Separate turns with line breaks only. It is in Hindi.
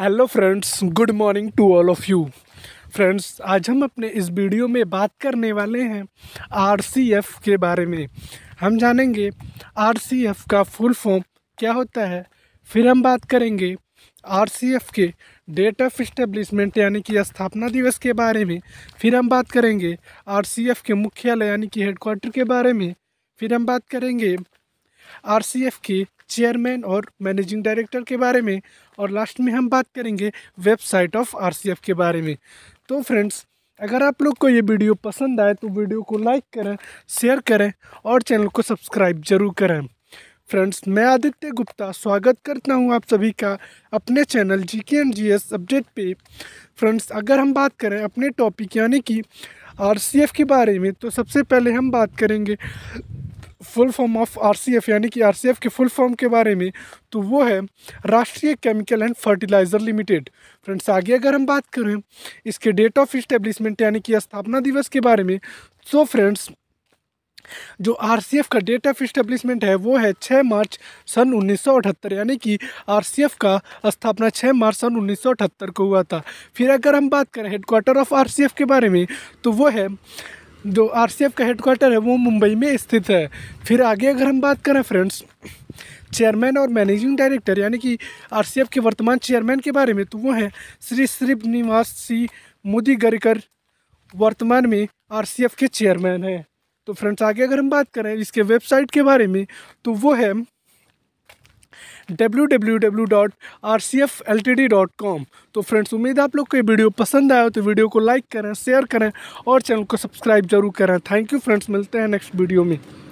hello friends good morning to all of you friends आज हम अपने इस वीडियो में बात करने वाले हैं आरसीएफ के बारे में हम जानेंगे आरसीएफ का फुल फॉर्म क्या होता है फिर हम बात करेंगे आरसीएफ के डेट ऑफ इस्टेब्लिशमेंट यानी कि स्थापना दिवस के बारे में फिर हम बात करेंगे आरसीएफ के मुख्यालय यानी कि हेडक्वार्टर के बारे में फिर हम बात करेंगे एफ़ की चेयरमैन और मैनेजिंग डायरेक्टर के बारे में और लास्ट में हम बात करेंगे वेबसाइट ऑफ आर के बारे में तो फ्रेंड्स अगर आप लोग को ये वीडियो पसंद आए तो वीडियो को लाइक करें शेयर करें और चैनल को सब्सक्राइब जरूर करें फ्रेंड्स मैं आदित्य गुप्ता स्वागत करता हूं आप सभी का अपने channel G K and G S subject पे फ्रेंड्स अगर हम बात करें अपने टॉपिक यानी कि आर के बारे में तो सबसे पहले हम बात करेंगे फुल फॉर्म ऑफ आरसीएफ यानी कि आरसीएफ के फुल फॉर्म के बारे में तो वो है Rashtriya chemical and fertiliser limited friends आगे अगर हम बात करें इसके डेट ऑफ इस्टेब्लिशमेंट यानी कि स्थापना दिवस के बारे में तो फ्रेंड्स जो आर का डेट ऑफ इस्टेब्लिशमेंट है वो है 6 मार्च सन 1978 यानी कि आर का स्थापना 6 मार्च सन 1978 को हुआ था फिर अगर हम बात करें हेडक्वार्टर ऑफ आर के बारे में तो वो है जो आर का हेडक्वार्टर है वो मुंबई में स्थित है फिर आगे अगर हम बात करें फ्रेंड्स चेयरमैन और मैनेजिंग डायरेक्टर यानी कि आर के वर्तमान चेयरमैन के बारे में तो वो हैं श्री श्रीनिवास सी मोदी गरकर वर्तमान में आर के चेयरमैन हैं तो फ्रेंड्स आगे अगर हम बात करें इसके वेबसाइट के बारे में तो वो है www.rcfltd.com तो फ्रेंड्स उम्मीद है आप लोग को ये वीडियो पसंद आया हो तो वीडियो को लाइक करें शेयर करें और चैनल को सब्सक्राइब जरूर करें थैंक यू फ्रेंड्स मिलते हैं नेक्स्ट वीडियो में